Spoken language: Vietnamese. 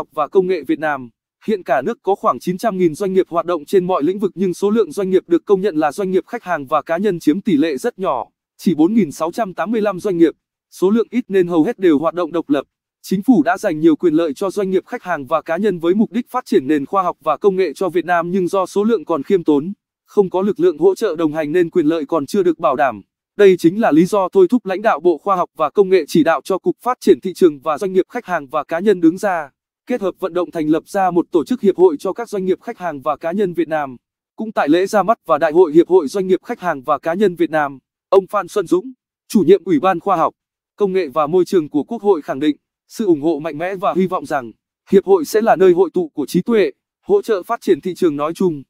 học và công nghệ Việt Nam. Hiện cả nước có khoảng 900.000 doanh nghiệp hoạt động trên mọi lĩnh vực nhưng số lượng doanh nghiệp được công nhận là doanh nghiệp khách hàng và cá nhân chiếm tỷ lệ rất nhỏ, chỉ 4.685 doanh nghiệp. Số lượng ít nên hầu hết đều hoạt động độc lập. Chính phủ đã dành nhiều quyền lợi cho doanh nghiệp khách hàng và cá nhân với mục đích phát triển nền khoa học và công nghệ cho Việt Nam nhưng do số lượng còn khiêm tốn, không có lực lượng hỗ trợ đồng hành nên quyền lợi còn chưa được bảo đảm. Đây chính là lý do thôi thúc lãnh đạo Bộ Khoa học và Công nghệ chỉ đạo cho Cục Phát triển Thị trường và Doanh nghiệp Khách hàng và Cá nhân đứng ra kết hợp vận động thành lập ra một tổ chức hiệp hội cho các doanh nghiệp khách hàng và cá nhân Việt Nam. Cũng tại lễ ra mắt và Đại hội Hiệp hội Doanh nghiệp Khách hàng và Cá nhân Việt Nam, ông Phan Xuân Dũng, chủ nhiệm Ủy ban Khoa học, Công nghệ và Môi trường của Quốc hội khẳng định sự ủng hộ mạnh mẽ và hy vọng rằng Hiệp hội sẽ là nơi hội tụ của trí tuệ, hỗ trợ phát triển thị trường nói chung.